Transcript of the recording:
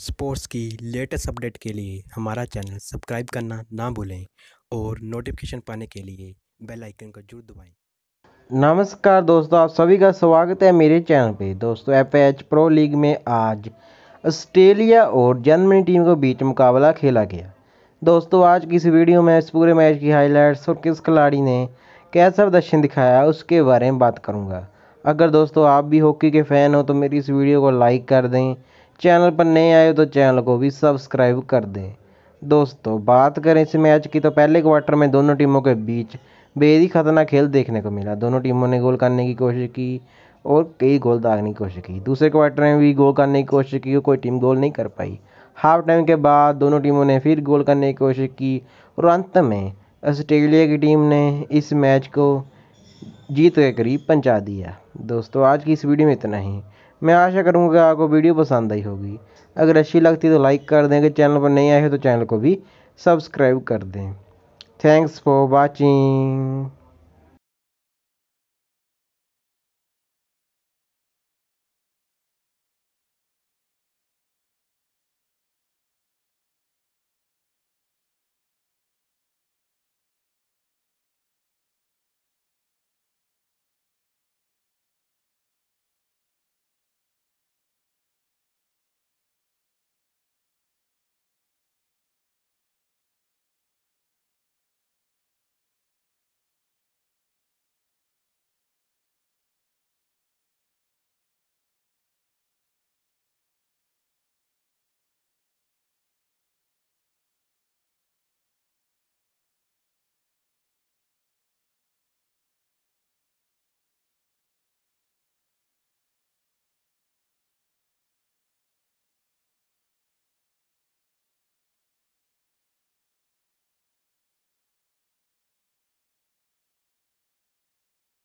sports की latest update के लिए हमारा चैनल सब्सक्राइब करना ना भूलें और नोटिफिकेशन पाने के लिए बेल आइकन को जरूर दबाएं नमस्कार दोस्तों आप सभी का स्वागत है मेरे चैनल पे दोस्तों एफ एच प्रो लीग में आज ऑस्ट्रेलिया और जर्मनी टीम के बीच मुकाबला खेला गया दोस्तों आज की इस वीडियो में इस पूरे मैच की हाईलाइट्स और किस खिलाड़ी ने कैसा प्रदर्शन दिखाया उसके बारे में बात करूँगा अगर दोस्तों आप भी हॉकी के फ़ैन हो तो मेरी इस वीडियो को लाइक कर दें चैनल पर नए आए तो चैनल को भी सब्सक्राइब कर दें दोस्तों बात करें इस मैच की तो पहले क्वार्टर में दोनों टीमों के बीच बेहद ही खतरनाक खेल देखने को मिला दोनों टीमों ने गोल करने की कोशिश की और कई गोल दागने की कोशिश की दूसरे क्वार्टर में भी गोल करने की कोशिश की और कोई टीम गोल नहीं कर पाई हाफ टाइम के बाद दोनों टीमों ने फिर गोल करने की कोशिश की और अंत में ऑस्ट्रेलिया की टीम ने इस मैच को जीत के करीब पहुँचा दिया दोस्तों आज की इस वीडियो में इतना ही मैं आशा करूँगा आपको वीडियो पसंद आई होगी अगर अच्छी लगती तो लाइक कर दें अगर चैनल पर नहीं आए हो तो चैनल को भी सब्सक्राइब कर दें थैंक्स फॉर वॉचिंग